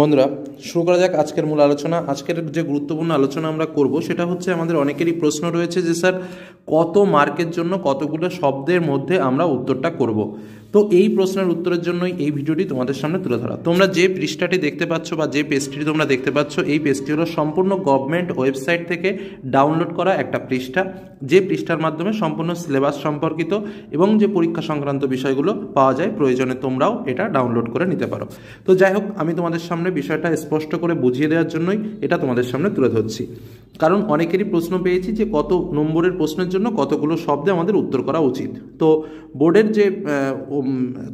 বন্ধুরা শুরু করা যাক আজকের মূল আলোচনা আজকের যে গুরুত্বপূর্ণ আলোচনা আমরা করব সেটা হচ্ছে আমাদের অনেকেরই প্রশ্ন রয়েছে যে স্যার কত মার্কের জন্য কতগুলো শব্দের মধ্যে আমরা উত্তরটা করব তো এই প্রশ্নের উত্তরের জন্যই এই ভিডিওটি তোমাদের সামনে তুলে ধরা তোমরা যে পৃষ্ঠাটি দেখতে পাচ্ছ বা যে পেজটি তোমরা দেখতে পাচ্ছ এই পেজটি হলো সম্পূর্ণ গভর্নমেন্ট ওয়েবসাইট থেকে ডাউনলোড করা একটা পৃষ্ঠা যে পৃষ্ঠার মাধ্যমে সম্পূর্ণ সিলেবাস সম্পর্কিত এবং যে পরীক্ষা সংক্রান্ত বিষয়গুলো পাওয়া যায় প্রয়োজনে তোমরাও এটা ডাউনলোড করে নিতে পারো তো যাই হোক আমি তোমাদের সামনে বিষয়টা স্পষ্ট করে বুঝিয়ে দেওয়ার জন্যই এটা তোমাদের সামনে তুলে ধরছি কারণ অনেকেরই প্রশ্ন পেয়েছি যে কত নম্বরের প্রশ্নের জন্য কতগুলো শব্দে আমাদের উত্তর করা উচিত তো বোর্ডের যে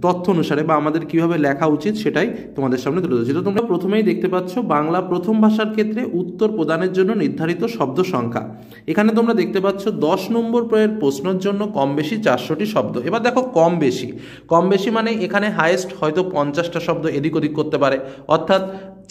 তথ্য অনুসারে বা আমাদের কিভাবে লেখা উচিত সেটাই তোমাদের সামনে তুলে ধরেছি তো তোমরা প্রথমেই দেখতে পাচ্ছ বাংলা প্রথম ভাষার ক্ষেত্রে উত্তর প্রদানের জন্য নির্ধারিত শব্দ সংখ্যা এখানে তোমরা দেখতে পাচ্ছ দশ নম্বর প্রয়ের প্রশ্নের জন্য কম বেশি চারশোটি শব্দ এবার দেখো কম বেশি কম বেশি মানে এখানে হায়েস্ট হয়তো পঞ্চাশটা শব্দ এদিক ওদিক করতে পারে অর্থাৎ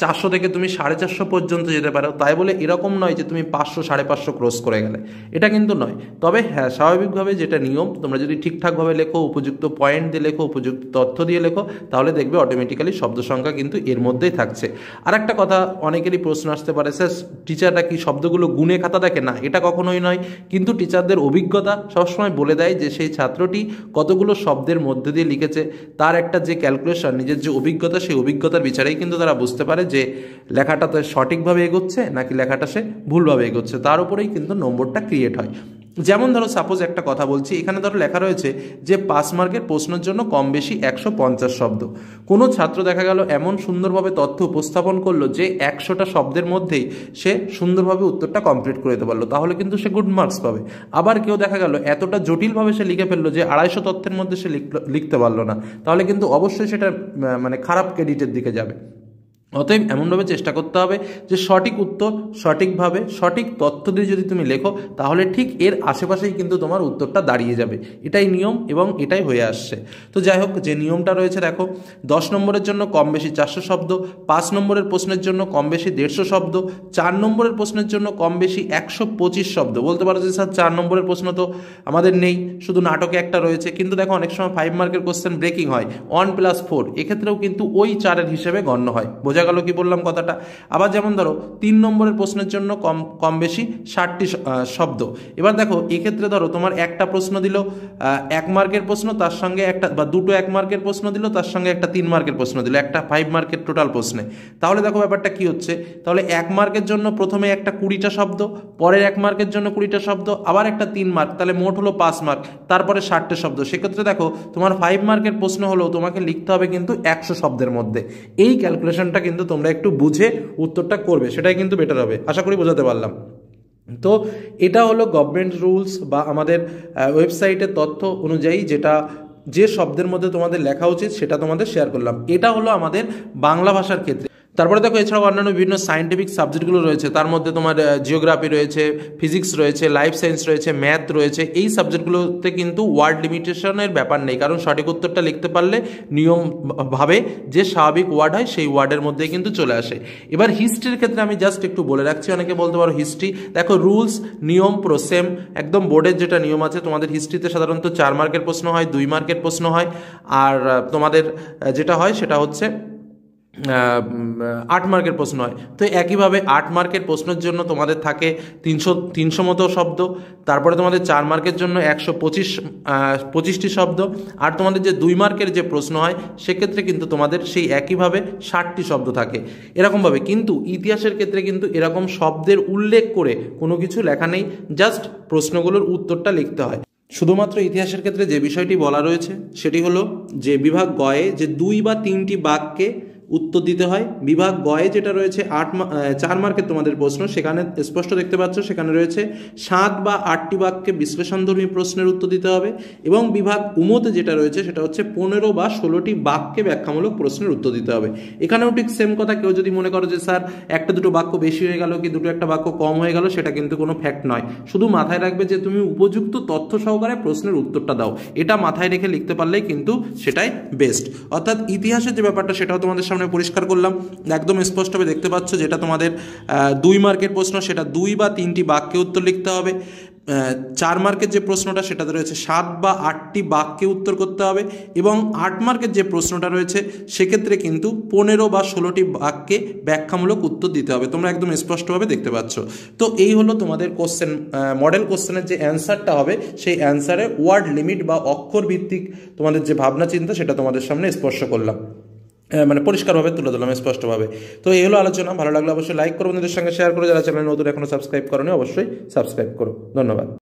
চারশো থেকে তুমি সাড়ে চারশো পর্যন্ত যেতে পারো তাই বলে এরকম নয় যে তুমি পাঁচশো সাড়ে পাঁচশো ক্রস করে গেলে এটা কিন্তু নয় তবে হ্যাঁ স্বাভাবিকভাবে যেটা নিয়ম তোমরা যদি ঠিকঠাকভাবে লেখো উপযুক্ত পয়েন্ট দিয়ে লেখো উপযুক্ত তথ্য দিয়ে লেখো তাহলে দেখবে অটোমেটিক্যালি শব্দ সংখ্যা কিন্তু এর মধ্যেই থাকছে আর একটা কথা অনেকেরই প্রশ্ন আসতে পারে স্যার টিচাররা কি শব্দগুলো গুণে খাতা দেখে না এটা কখনোই নয় কিন্তু টিচারদের অভিজ্ঞতা সবসময় বলে দেয় যে সেই ছাত্রটি কতগুলো শব্দের মধ্যে দিয়ে লিখেছে তার একটা যে ক্যালকুলেশন নিজের যে অভিজ্ঞতা সেই অভিজ্ঞতার বিচারেই কিন্তু তারা বুঝতে পারে যে লেখাটা তো সঠিকভাবে এগোচ্ছে নাকি লেখাটা সে ভুলভাবে এগোচ্ছে তার উপরেই কিন্তু নম্বরটা ক্রিয়েট হয় যেমন ধরো সাপোজ একটা কথা বলছি এখানে ধরো লেখা রয়েছে যে পাস মার্কের প্রশ্নের জন্য কম বেশি একশো পঞ্চাশ শব্দ কোনো ছাত্র দেখা গেল এমন সুন্দরভাবে তথ্য উপস্থাপন করলো যে একশোটা শব্দের মধ্যেই সে সুন্দরভাবে উত্তরটা কমপ্লিট করে দিতে পারলো তাহলে কিন্তু সে গুড মার্কস পাবে আবার কেউ দেখা গেল এতটা জটিলভাবে সে লিখে ফেললো যে আড়াইশো তথ্যের মধ্যে সে লিখতে পারলো না তাহলে কিন্তু অবশ্যই সেটা মানে খারাপ ক্রেডিটের দিকে যাবে অতএব এমনভাবে চেষ্টা করতে হবে যে সঠিক উত্তর সঠিকভাবে সঠিক তথ্য দিয়ে যদি তুমি লেখো তাহলে ঠিক এর আশেপাশেই কিন্তু তোমার উত্তরটা দাঁড়িয়ে যাবে এটাই নিয়ম এবং এটাই হয়ে আসছে তো যাই হোক যে নিয়মটা রয়েছে দেখো দশ নম্বরের জন্য কম বেশি চারশো শব্দ পাঁচ নম্বরের প্রশ্নের জন্য কম বেশি দেড়শো শব্দ চার নম্বরের প্রশ্নের জন্য কম বেশি একশো পঁচিশ শব্দ বলতে পারো যে স্যার চার নম্বরের প্রশ্ন তো আমাদের নেই শুধু নাটকে একটা রয়েছে কিন্তু দেখো অনেক সময় ফাইভ মার্কের কোশ্চেন ব্রেকিং হয় ওয়ান প্লাস ফোর এক্ষেত্রেও কিন্তু ওই চারের হিসেবে গণ্য হয় বোঝা বোঝা গেল কি বললাম কথাটা আবার যেমন ধরো তিন নম্বরের প্রশ্নের জন্য কম কম বেশি ষাটটি শব্দ এবার দেখো এক্ষেত্রে ধরো তোমার একটা প্রশ্ন দিল এক মার্কের প্রশ্ন তার সঙ্গে একটা বা দুটো এক মার্কের প্রশ্ন দিল তার সঙ্গে একটা তিন মার্কের প্রশ্ন দিল একটা ফাইভ মার্কের টোটাল প্রশ্নে তাহলে দেখো ব্যাপারটা কি হচ্ছে তাহলে এক মার্কের জন্য প্রথমে একটা কুড়িটা শব্দ পরের এক মার্কের জন্য কুড়িটা শব্দ আবার একটা তিন মার্ক তাহলে মোট হলো পাঁচ মার্ক তারপরে ষাটটে শব্দ সেক্ষেত্রে দেখো তোমার ফাইভ মার্কের প্রশ্ন হলো তোমাকে লিখতে হবে কিন্তু একশো শব্দের মধ্যে এই ক্যালকুলেশনটা কিন্তু তোমরা একটু বুঝে উত্তরটা করবে সেটাই কিন্তু বেটার হবে আশা করি বোঝাতে পারলাম তো এটা হলো গভর্নমেন্ট রুলস বা আমাদের ওয়েবসাইটের তথ্য অনুযায়ী যেটা যে শব্দের মধ্যে তোমাদের লেখা উচিত সেটা তোমাদের শেয়ার করলাম এটা হলো আমাদের বাংলা ভাষার ক্ষেত্রে তারপরে দেখো এছাড়াও অন্যান্য বিভিন্ন সায়েন্টিফিক সাবজেক্টগুলো রয়েছে তার মধ্যে তোমার জিওগ্রাফি রয়েছে ফিজিক্স রয়েছে লাইফ সায়েন্স রয়েছে ম্যাথ রয়েছে এই সাবজেক্টগুলোতে কিন্তু ওয়ার্ড লিমিটেশনের ব্যাপার নেই কারণ সঠিক উত্তরটা লিখতে পারলে নিয়মভাবে যে স্বাভাবিক ওয়ার্ড হয় সেই ওয়ার্ডের মধ্যে কিন্তু চলে আসে এবার হিস্ট্রির ক্ষেত্রে আমি জাস্ট একটু বলে রাখছি অনেকে বলতে পারো হিস্ট্রি দেখো রুলস নিয়ম প্রসেম একদম বোর্ডের যেটা নিয়ম আছে তোমাদের হিস্ট্রিতে সাধারণত চার মার্কের প্রশ্ন হয় দুই মার্কের প্রশ্ন হয় আর তোমাদের যেটা হয় সেটা হচ্ছে আট মার্কের প্রশ্ন হয় তো একইভাবে আট মার্কের প্রশ্নের জন্য তোমাদের থাকে তিনশো তিনশো মতো শব্দ তারপরে তোমাদের চার মার্কের জন্য একশো পঁচিশ পঁচিশটি শব্দ আর তোমাদের যে দুই মার্কের যে প্রশ্ন হয় সেক্ষেত্রে কিন্তু তোমাদের সেই একইভাবে ষাটটি শব্দ থাকে এরকমভাবে কিন্তু ইতিহাসের ক্ষেত্রে কিন্তু এরকম শব্দের উল্লেখ করে কোনো কিছু লেখা নেই জাস্ট প্রশ্নগুলোর উত্তরটা লিখতে হয় শুধুমাত্র ইতিহাসের ক্ষেত্রে যে বিষয়টি বলা রয়েছে সেটি হলো যে বিভাগ গয়ে যে দুই বা তিনটি বাক্যে উত্তর দিতে হয় বিভাগ বয়ে যেটা রয়েছে আট চার মার্কের তোমাদের প্রশ্ন সেখানে স্পষ্ট দেখতে পাচ্ছ সেখানে রয়েছে সাত বা আটটি বাক্যে বিশ্লেষণধর্মী প্রশ্নের উত্তর দিতে হবে এবং বিভাগ উমোতে যেটা রয়েছে সেটা হচ্ছে পনেরো বা ষোলোটি বাক্যে ব্যাখ্যামূলক প্রশ্নের উত্তর দিতে হবে এখানেও ঠিক সেম কথা কেউ যদি মনে করো যে স্যার একটা দুটো বাক্য বেশি হয়ে গেল কি দুটো একটা বাক্য কম হয়ে গেল সেটা কিন্তু কোনো ফ্যাক্ট নয় শুধু মাথায় রাখবে যে তুমি উপযুক্ত তথ্য সহকারে প্রশ্নের উত্তরটা দাও এটা মাথায় রেখে লিখতে পারলেই কিন্তু সেটাই বেস্ট অর্থাৎ ইতিহাসের যে ব্যাপারটা সেটাও তোমাদের সামনে সামনে পরিষ্কার করলাম একদম স্পষ্টভাবে দেখতে পাচ্ছ যেটা তোমাদের দুই মার্কের প্রশ্ন সেটা দুই বা তিনটি বাক্যে উত্তর লিখতে হবে চার মার্কের যে প্রশ্নটা সেটাতে রয়েছে সাত বা আটটি বাক্যে উত্তর করতে হবে এবং আট মার্কের যে প্রশ্নটা রয়েছে সেক্ষেত্রে কিন্তু পনেরো বা ষোলোটি বাক্যে ব্যাখ্যামূলক উত্তর দিতে হবে তোমরা একদম স্পষ্টভাবে দেখতে পাচ্ছ তো এই হলো তোমাদের কোশ্চেন মডেল কোশ্চেনের যে অ্যান্সারটা হবে সেই অ্যান্সারে ওয়ার্ড লিমিট বা অক্ষর ভিত্তিক তোমাদের যে ভাবনা চিন্তা সেটা তোমাদের সামনে স্পর্শ করলাম হ্যাঁ, মানে পরিষ্কারভাবে তুলে ধরলাম স্পষ্টভাবে তো এই হলো আলোচনা ভালো লাগলে অবশ্যই লাইক করো বন্ধুদের সঙ্গে শেয়ার করো যারা চ্যানেল নতুন এখনও সাবস্ক্রাইব করো অবশ্যই সাবস্ক্রাইব করো ধন্যবাদ